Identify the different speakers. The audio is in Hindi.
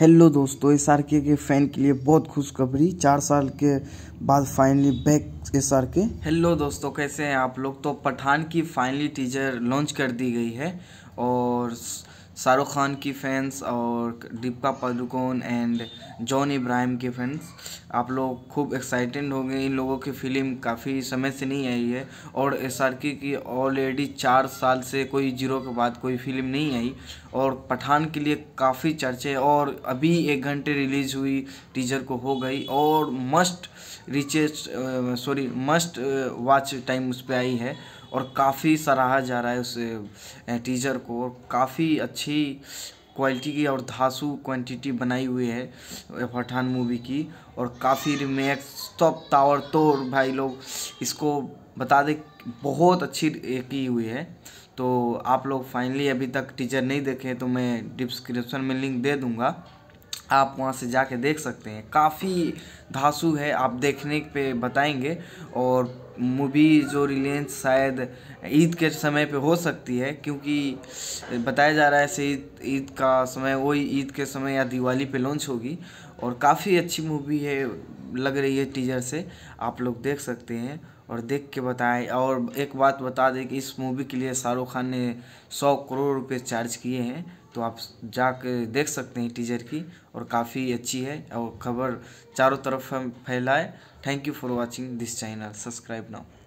Speaker 1: हेलो दोस्तों एस आर के के फ़ैन के लिए बहुत खुशखबरी चार साल के बाद finally back S R K
Speaker 2: hello दोस्तों कैसे हैं आप लोग तो पठान की फाइनली टीजर लॉन्च कर दी गई है और शाहरुख खान की फैंस और दीपिका पादुकोण एंड जॉन इब्राहिम के फैंस आप लोग खूब एक्साइटेड हो गए इन लोगों की फिल्म काफ़ी समय से नहीं आई है और एस आर की की ऑलरेडी चार साल से कोई जीरो के बाद कोई फिल्म नहीं आई और पठान के लिए काफ़ी चर्चे और अभी एक घंटे रिलीज़ हुई टीजर को हो गई और must richest sorry must watch time उस पर आई है और काफ़ी सराहा जा रहा है उस टीजर को काफ़ी अच्छी क्वालिटी की और धासु क्वांटिटी बनाई हुई है पठान मूवी की और काफ़ी रिमेक टॉप तावर तोड़ भाई लोग इसको बता दें बहुत अच्छी की हुई है तो आप लोग फाइनली अभी तक टीचर नहीं देखे तो मैं डिस्क्रिप्शन में लिंक दे दूँगा आप वहाँ से जाके देख सकते हैं काफ़ी धासु है आप देखने पे बताएंगे और मूवी जो रिलीज शायद ईद के समय पे हो सकती है क्योंकि बताया जा रहा है ऐसे ईद ईद का समय वही ईद के समय या दिवाली पे लॉन्च होगी और काफ़ी अच्छी मूवी है लग रही है टीजर से आप लोग देख सकते हैं और देख के बताएं और एक बात बता दें कि इस मूवी के लिए शाहरुख खान ने सौ करोड़ रुपए चार्ज किए हैं तो आप जाके देख सकते हैं टीजर की और काफ़ी अच्छी है और खबर चारों तरफ फैलाए thank you for watching this channel subscribe now